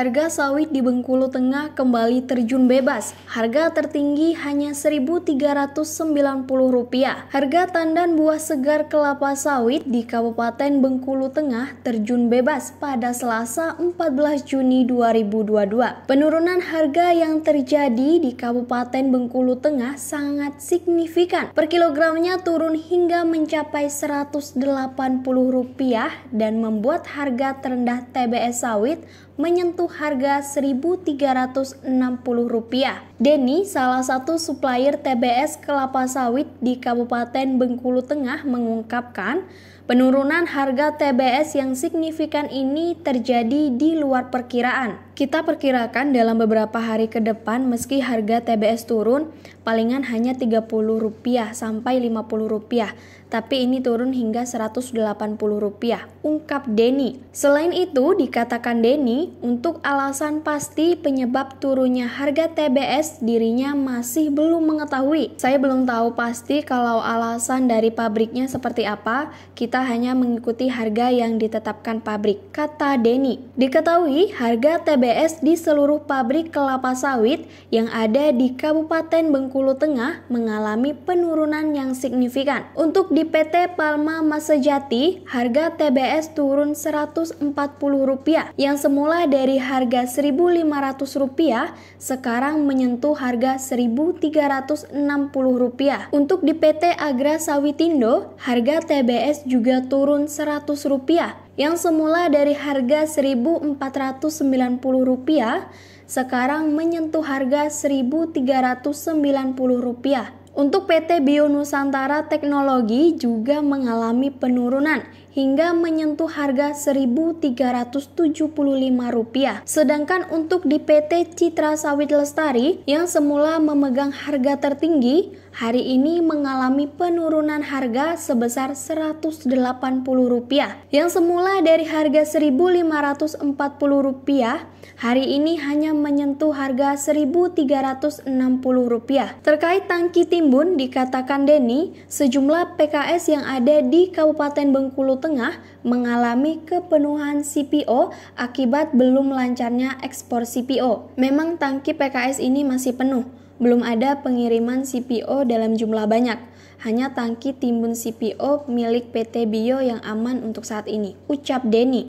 Harga sawit di Bengkulu Tengah kembali terjun bebas. Harga tertinggi hanya Rp1.390. Harga tandan buah segar kelapa sawit di Kabupaten Bengkulu Tengah terjun bebas pada Selasa 14 Juni 2022. Penurunan harga yang terjadi di Kabupaten Bengkulu Tengah sangat signifikan. Per kilogramnya turun hingga mencapai Rp180 dan membuat harga terendah TBS sawit menyentuh harga Rp1.360. Denny, salah satu supplier TBS kelapa sawit di Kabupaten Bengkulu Tengah mengungkapkan, Penurunan harga TBS yang signifikan ini terjadi di luar perkiraan. Kita perkirakan dalam beberapa hari ke depan meski harga TBS turun palingan hanya Rp30 sampai Rp50, tapi ini turun hingga Rp180, ungkap Denny. Selain itu, dikatakan Denny, untuk alasan pasti penyebab turunnya harga TBS dirinya masih belum mengetahui. Saya belum tahu pasti kalau alasan dari pabriknya seperti apa, kita hanya mengikuti harga yang ditetapkan pabrik, kata Denny. Diketahui harga TBS di seluruh pabrik kelapa sawit yang ada di Kabupaten Bengkulu Tengah mengalami penurunan yang signifikan. Untuk di PT Palma Masejati, harga TBS turun Rp140 yang semula dari harga Rp1.500 sekarang menyentuh harga Rp1.360. Untuk di PT Agra Sawitindo, harga TBS juga juga turun Rp100 yang semula dari harga Rp1.490 sekarang menyentuh harga Rp1.390. Untuk PT Bio Nusantara Teknologi juga mengalami penurunan hingga menyentuh harga Rp1.375. Sedangkan untuk di PT Citra Sawit Lestari yang semula memegang harga tertinggi, hari ini mengalami penurunan harga sebesar Rp180. Yang semula dari harga Rp1.540, hari ini hanya menyentuh harga Rp1.360. Terkait tangki timbun dikatakan Denny, sejumlah PKS yang ada di Kabupaten Bengkulu Tengah mengalami kepenuhan CPO akibat belum lancarnya ekspor CPO. Memang tangki PKS ini masih penuh, belum ada pengiriman CPO dalam jumlah banyak. Hanya tangki timbun CPO milik PT Bio yang aman untuk saat ini, ucap Denny.